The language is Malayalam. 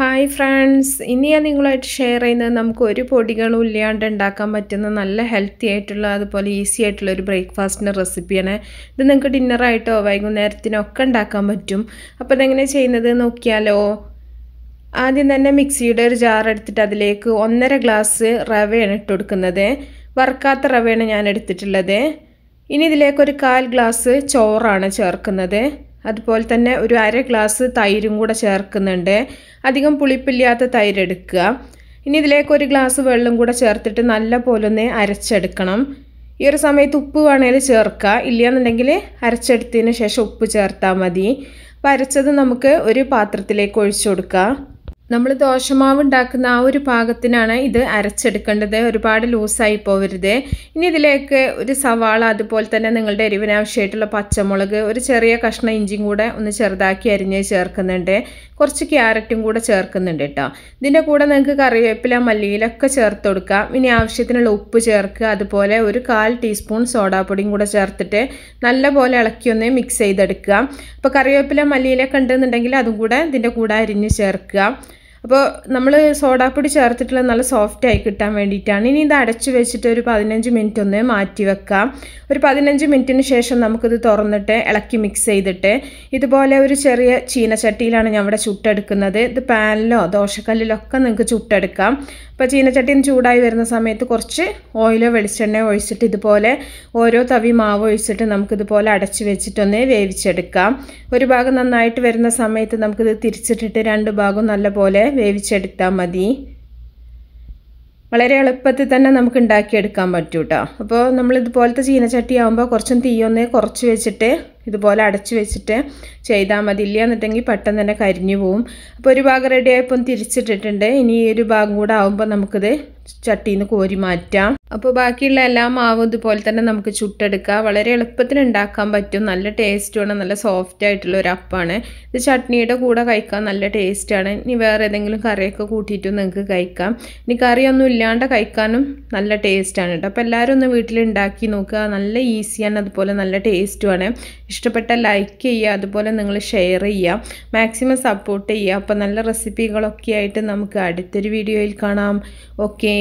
ഹായ് ഫ്രണ്ട്സ് ഇനി ഞാൻ നിങ്ങളായിട്ട് ഷെയർ ചെയ്യുന്നത് നമുക്ക് ഒരു പൊടികളും ഇല്ലാണ്ട് ഉണ്ടാക്കാൻ പറ്റുന്ന നല്ല ഹെൽത്തി ആയിട്ടുള്ള അതുപോലെ ഈസി ആയിട്ടുള്ള ഒരു ബ്രേക്ക്ഫാസ്റ്റിൻ്റെ റെസിപ്പിയാണ് ഇത് നിങ്ങൾക്ക് ഡിന്നറായിട്ടോ വൈകുന്നേരത്തിനോ ഒക്കെ ഉണ്ടാക്കാൻ പറ്റും അപ്പോൾ ഇതെങ്ങനെ ചെയ്യുന്നത് നോക്കിയാലോ ആദ്യം തന്നെ മിക്സിയുടെ ഒരു ജാർ എടുത്തിട്ട് അതിലേക്ക് ഒന്നര ഗ്ലാസ് റവയാണ് ഇട്ട് കൊടുക്കുന്നത് വറുക്കാത്ത റവയാണ് ഞാൻ എടുത്തിട്ടുള്ളത് ഇനി ഇതിലേക്ക് ഒരു കാൽ ഗ്ലാസ് ചോറാണ് ചേർക്കുന്നത് അതുപോലെ തന്നെ ഒരു അര ഗ്ലാസ് തൈരും കൂടെ ചേർക്കുന്നുണ്ട് അധികം പുളിപ്പില്ലാത്ത തൈര് എടുക്കുക ഇനി ഇതിലേക്ക് ഒരു ഗ്ലാസ് വെള്ളം കൂടെ ചേർത്തിട്ട് നല്ല പോലെ ഒന്ന് അരച്ചെടുക്കണം ഈ ഒരു സമയത്ത് ഉപ്പ് വേണേൽ ചേർക്കുക ഇല്ലയെന്നുണ്ടെങ്കിൽ അരച്ചെടുത്തതിന് ശേഷം ഉപ്പ് ചേർത്താൽ മതി അപ്പോൾ അരച്ചത് നമുക്ക് ഒരു പാത്രത്തിലേക്ക് ഒഴിച്ചു കൊടുക്കുക നമ്മൾ ദോശമാവ് ഉണ്ടാക്കുന്ന ആ ഒരു പാകത്തിനാണ് ഇത് അരച്ചെടുക്കേണ്ടത് ഒരുപാട് ലൂസായി പോവരുത് ഇനി ഇതിലേക്ക് ഒരു സവാള അതുപോലെ തന്നെ നിങ്ങളുടെ എരിവിനാവശ്യമായിട്ടുള്ള പച്ചമുളക് ഒരു ചെറിയ കഷ്ണം ഇഞ്ചിയും കൂടെ ഒന്ന് ചെറുതാക്കി അരിഞ്ഞ് ചേർക്കുന്നുണ്ട് കുറച്ച് ക്യാരറ്റും കൂടെ ചേർക്കുന്നുണ്ട് കേട്ടോ ഇതിൻ്റെ കൂടെ നിങ്ങൾക്ക് കറിവേപ്പില മല്ലിയിലൊക്കെ ചേർത്ത് കൊടുക്കാം ഇനി ആവശ്യത്തിനുള്ള ഉപ്പ് ചേർക്കുക അതുപോലെ ഒരു കാൽ ടീസ്പൂൺ സോഡാപ്പൊടിയും കൂടെ ചേർത്തിട്ട് നല്ലപോലെ ഇളക്കി ഒന്ന് മിക്സ് ചെയ്തെടുക്കുക അപ്പോൾ കറിവേപ്പില മല്ലിയിലൊക്കെ ഉണ്ടെന്നുണ്ടെങ്കിൽ അതും കൂടെ ഇതിൻ്റെ കൂടെ അരിഞ്ഞ് ചേർക്കുക അപ്പോൾ നമ്മൾ സോഡാപ്പൊടി ചേർത്തിട്ടുള്ള നല്ല സോഫ്റ്റ് ആയി കിട്ടാൻ വേണ്ടിയിട്ടാണ് ഇനി ഇത് അടച്ചു വെച്ചിട്ട് ഒരു പതിനഞ്ച് മിനിറ്റ് ഒന്ന് മാറ്റി വെക്കാം ഒരു പതിനഞ്ച് മിനിറ്റിന് ശേഷം നമുക്കിത് തുറന്നിട്ട് ഇളക്കി മിക്സ് ചെയ്തിട്ട് ഇതുപോലെ ഒരു ചെറിയ ചീനച്ചട്ടിയിലാണ് ഞാൻ ഇവിടെ ചുട്ടെടുക്കുന്നത് ഇത് പാനിലോ ദോശക്കല്ലിലോ ഒക്കെ നിങ്ങൾക്ക് ചുട്ടെടുക്കാം അപ്പോൾ ചീനച്ചട്ടിയിൽ ചൂടായി വരുന്ന സമയത്ത് കുറച്ച് ഓയിലോ വെളിച്ചെണ്ണയോ ഒഴിച്ചിട്ട് ഇതുപോലെ ഓരോ തവി മാവ് ഒഴിച്ചിട്ട് നമുക്കിതുപോലെ അടച്ചു വെച്ചിട്ടൊന്ന് വേവിച്ചെടുക്കാം ഒരു ഭാഗം നന്നായിട്ട് വരുന്ന സമയത്ത് നമുക്കിത് തിരിച്ചിട്ടിട്ട് രണ്ട് ഭാഗം നല്ലപോലെ വേവിച്ചെടുത്താൽ മതി വളരെ എളുപ്പത്തിൽ തന്നെ നമുക്ക് ഉണ്ടാക്കിയെടുക്കാൻ പറ്റൂട്ടോ അപ്പോൾ നമ്മളിതുപോലത്തെ ചീനച്ചട്ടി ആകുമ്പോൾ കുറച്ചും തീയൊന്നേ കുറച്ച് വെച്ചിട്ട് ഇതുപോലെ അടച്ചു വെച്ചിട്ട് ചെയ്താൽ മതി ഇല്ല എന്നിട്ടെങ്കിൽ പെട്ടെന്ന് തന്നെ കരിഞ്ഞു പോവും അപ്പോൾ ഒരു ഭാഗം റെഡി ആയപ്പോൾ തിരിച്ചിട്ടിട്ടുണ്ട് ഇനി ഈ ഒരു ഭാഗം കൂടെ ആകുമ്പോൾ നമുക്കിത് ചട്ടിയിൽ നിന്ന് കോരി മാറ്റാം അപ്പോൾ ബാക്കിയുള്ള എല്ലാ മാവും ഇതുപോലെ തന്നെ നമുക്ക് ചുട്ടെടുക്കാം വളരെ എളുപ്പത്തിൽ ഉണ്ടാക്കാൻ പറ്റും നല്ല ടേസ്റ്റുമാണ് നല്ല സോഫ്റ്റ് ആയിട്ടുള്ള ഒരു അപ്പാണ് ഇത് ചട്നിയുടെ കൂടെ കഴിക്കാൻ നല്ല ടേസ്റ്റാണ് ഇനി വേറെ ഏതെങ്കിലും കറിയൊക്കെ കൂട്ടിയിട്ടും നിങ്ങൾക്ക് കഴിക്കാം ഇനി കറിയൊന്നും ഇല്ലാണ്ട് കഴിക്കാനും നല്ല ടേസ്റ്റാണ് കേട്ടോ അപ്പോൾ എല്ലാവരും ഒന്ന് വീട്ടിലുണ്ടാക്കി നോക്കുക നല്ല ഈസിയാണ് അതുപോലെ നല്ല ടേസ്റ്റുമാണ് ഇഷ്ടപ്പെട്ട ലൈക്ക് ചെയ്യുക അതുപോലെ നിങ്ങൾ ഷെയർ ചെയ്യുക മാക്സിമം സപ്പോർട്ട് ചെയ്യുക അപ്പോൾ നല്ല റെസിപ്പികളൊക്കെ ആയിട്ട് നമുക്ക് അടുത്തൊരു വീഡിയോയിൽ കാണാം ഓക്കേ